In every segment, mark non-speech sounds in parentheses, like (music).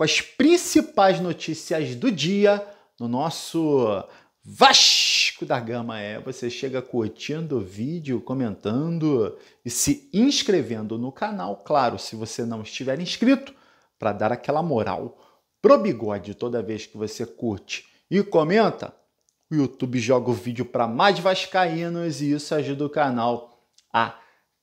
com as principais notícias do dia no nosso Vasco da Gama. É, você chega curtindo o vídeo, comentando e se inscrevendo no canal. Claro, se você não estiver inscrito, para dar aquela moral pro bigode toda vez que você curte e comenta, o YouTube joga o vídeo para mais vascaínos e isso ajuda o canal a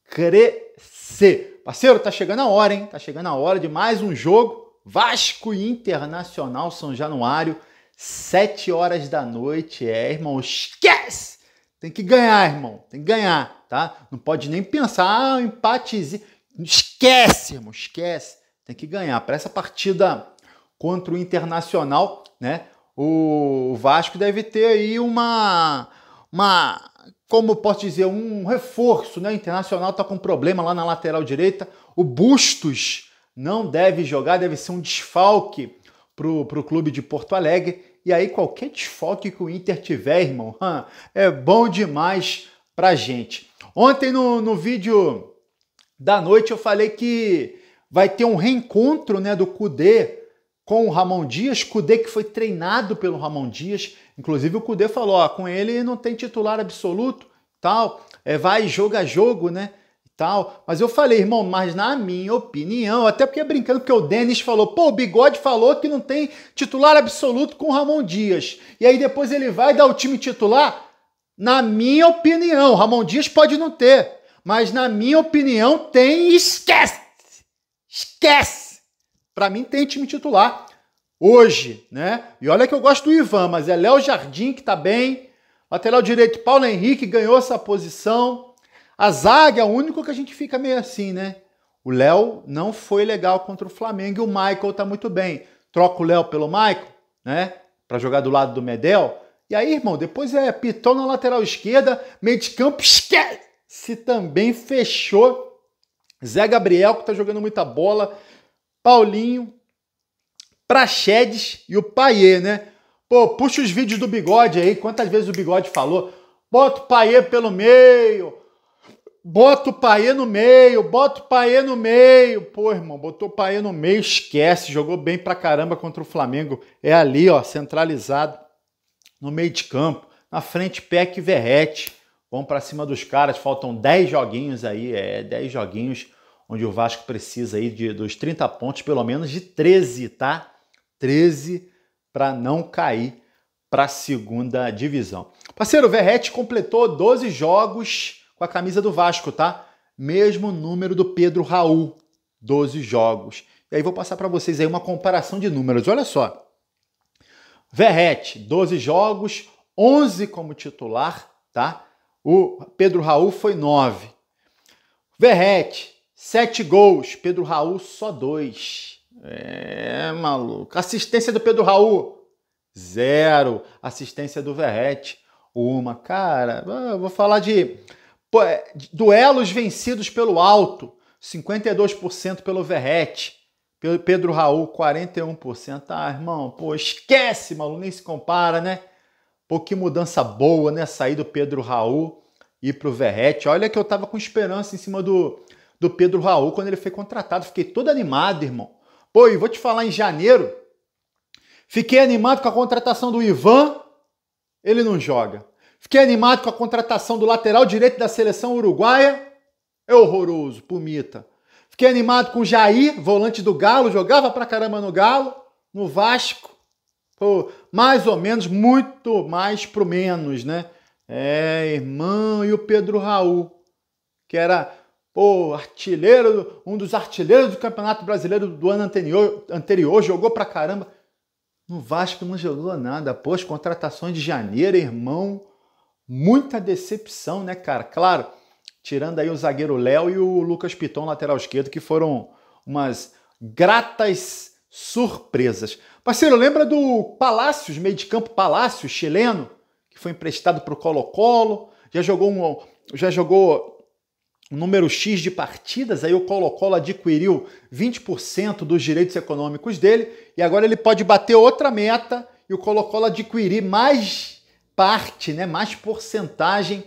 crescer. Parceiro, tá chegando a hora, hein? Tá chegando a hora de mais um jogo Vasco Internacional São Januário, 7 horas da noite. É, irmão, esquece! Tem que ganhar, irmão. Tem que ganhar, tá? Não pode nem pensar, ah, um empatezinho. Esquece, irmão, esquece. Tem que ganhar. Para essa partida contra o Internacional, né? O Vasco deve ter aí uma. uma como posso dizer, um reforço, né? O Internacional tá com problema lá na lateral direita. O Bustos não deve jogar, deve ser um desfalque para o clube de Porto Alegre. E aí, qualquer desfalque que o Inter tiver, irmão, (laughs) é bom demais para gente. Ontem no, no vídeo da noite eu falei que vai ter um reencontro né, do Cudê com o Ramon Dias, Cudê que foi treinado pelo Ramon Dias. Inclusive o Cudê falou, ó, com ele não tem titular absoluto, tal, é, vai jogo a jogo, né? tal. Mas eu falei, irmão, mas na minha opinião, até porque brincando, porque o Denis falou, pô, o Bigode falou que não tem titular absoluto com o Ramon Dias. E aí depois ele vai dar o time titular? Na minha opinião, Ramon Dias pode não ter, mas na minha opinião tem esquece! Esquece! Para mim tem time titular hoje, né? E olha que eu gosto do Ivan, mas é Léo Jardim que tá bem. Lateral direito, Paulo Henrique ganhou essa posição. A zaga é o único que a gente fica meio assim, né? O Léo não foi legal contra o Flamengo e o Michael tá muito bem. Troca o Léo pelo Michael, né? Para jogar do lado do Medel. E aí, irmão, depois é Piton na lateral esquerda, meio de campo esquece também fechou. Zé Gabriel, que tá jogando muita bola, Paulinho, Praxedes e o Paier, né? Pô, puxa os vídeos do bigode aí, quantas vezes o bigode falou. Bota o Paier pelo meio, Bota o Paê no meio, bota o Paê no meio. Pô, irmão, botou o Paê no meio, esquece. Jogou bem pra caramba contra o Flamengo. É ali, ó, centralizado no meio de campo. Na frente, Peck e Verrete. Vão para cima dos caras. Faltam 10 joguinhos aí, é, 10 joguinhos onde o Vasco precisa aí de, dos 30 pontos, pelo menos de 13, tá? 13 para não cair para segunda divisão. Parceiro, o Verrete completou 12 jogos com a camisa do Vasco, tá? Mesmo número do Pedro Raul, 12 jogos. E aí vou passar para vocês aí uma comparação de números. Olha só. Verrete, 12 jogos, 11 como titular, tá? O Pedro Raul foi 9. Verrete, 7 gols, Pedro Raul só 2. É, maluco. Assistência do Pedro Raul, zero. Assistência do Verrete, uma. Cara, eu vou falar de é, duelos vencidos pelo alto, 52% pelo Verrete. Pedro Raul, 41%. Ah, irmão, pô, esquece, maluco, nem se compara, né? Pô, que mudança boa, né? Sair do Pedro Raul e ir pro Verrete. Olha que eu tava com esperança em cima do, do Pedro Raul quando ele foi contratado. Fiquei todo animado, irmão. Pô, e vou te falar, em janeiro, fiquei animado com a contratação do Ivan. Ele não joga. Fiquei animado com a contratação do lateral direito da seleção uruguaia. É horroroso, Pumita. Fiquei animado com o Jair, volante do Galo, jogava pra caramba no Galo, no Vasco. Pô, mais ou menos, muito mais pro menos, né? É, irmão, e o Pedro Raul, que era pô, artilheiro, um dos artilheiros do Campeonato Brasileiro do ano anterior, anterior jogou pra caramba. No Vasco não jogou nada. Pô, as contratações de janeiro, irmão muita decepção, né, cara? Claro, tirando aí o zagueiro Léo e o Lucas Piton, lateral esquerdo, que foram umas gratas surpresas. Parceiro, lembra do Palácios, meio de campo Palácios, chileno, que foi emprestado para o Colo-Colo, já jogou um, já jogou um número X de partidas, aí o Colo-Colo adquiriu 20% dos direitos econômicos dele e agora ele pode bater outra meta e o Colo-Colo adquirir mais parte, né, mais porcentagem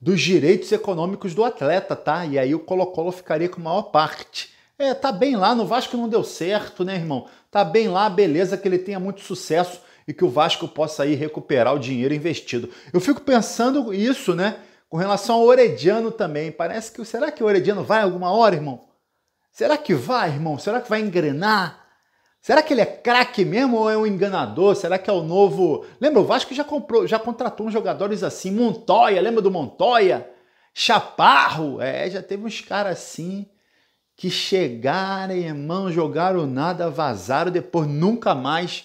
dos direitos econômicos do atleta, tá? E aí o Colo-Colo ficaria com maior parte. É, tá bem lá, no Vasco não deu certo, né, irmão? Tá bem lá, beleza, que ele tenha muito sucesso e que o Vasco possa aí recuperar o dinheiro investido. Eu fico pensando isso, né, com relação ao Orediano também. Parece que será que o Orediano vai alguma hora, irmão? Será que vai, irmão? Será que vai engrenar? Será que ele é craque mesmo ou é um enganador? Será que é o novo. Lembra, o Vasco já comprou, já contratou uns jogadores assim, Montoya, lembra do Montoya? Chaparro, é, já teve uns caras assim que chegaram, irmão, jogaram nada, vazaram, depois nunca mais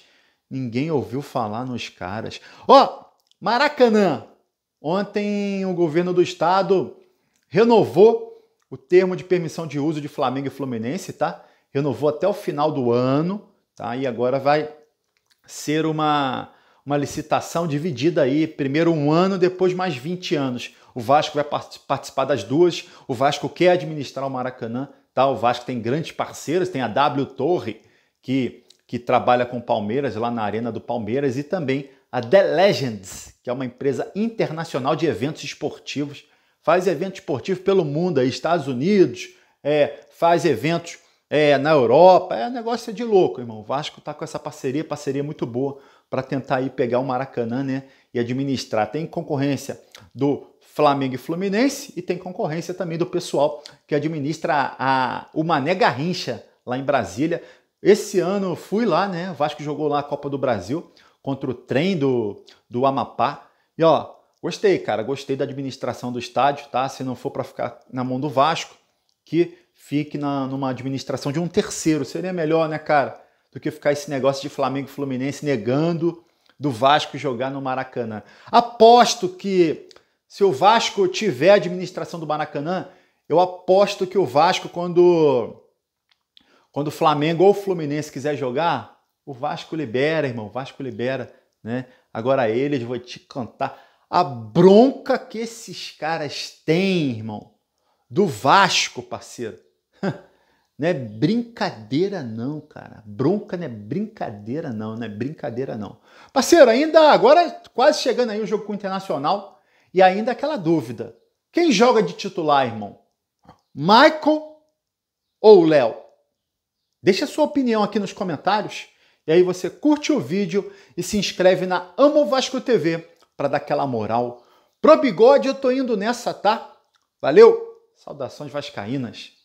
ninguém ouviu falar nos caras. Ó, oh, Maracanã. Ontem o governo do estado renovou o termo de permissão de uso de Flamengo e Fluminense, tá? Renovou até o final do ano Tá? E agora vai ser uma, uma licitação dividida aí, primeiro um ano, depois mais 20 anos. O Vasco vai participar das duas, o Vasco quer administrar o Maracanã, tá? o Vasco tem grandes parceiros, tem a W Torre, que, que trabalha com Palmeiras, lá na Arena do Palmeiras, e também a The Legends, que é uma empresa internacional de eventos esportivos, faz evento esportivo pelo mundo, aí, Estados Unidos, é, faz eventos é, na Europa. É negócio é de louco, irmão. O Vasco tá com essa parceria, parceria muito boa para tentar aí pegar o Maracanã, né? E administrar. Tem concorrência do Flamengo e Fluminense e tem concorrência também do pessoal que administra a, a, o Mané Garrincha lá em Brasília. Esse ano fui lá, né? O Vasco jogou lá a Copa do Brasil contra o trem do, do Amapá. E ó, gostei, cara, gostei da administração do estádio, tá? Se não for para ficar na mão do Vasco, que fique na, numa administração de um terceiro. Seria melhor, né, cara, do que ficar esse negócio de Flamengo e Fluminense negando do Vasco jogar no Maracanã. Aposto que se o Vasco tiver a administração do Maracanã, eu aposto que o Vasco, quando, quando o Flamengo ou o Fluminense quiser jogar, o Vasco libera, irmão. O Vasco libera, né? Agora eles, vou te contar. A bronca que esses caras têm, irmão, do Vasco, parceiro. (laughs) Não é brincadeira não, cara. Bronca não é brincadeira não, não é brincadeira não. Parceiro, ainda agora quase chegando aí o jogo com o Internacional e ainda aquela dúvida. Quem joga de titular, irmão? Michael ou Léo? Deixa a sua opinião aqui nos comentários. E aí você curte o vídeo e se inscreve na Amo Vasco TV para dar aquela moral. Pro bigode eu tô indo nessa, tá? Valeu! Saudações vascaínas.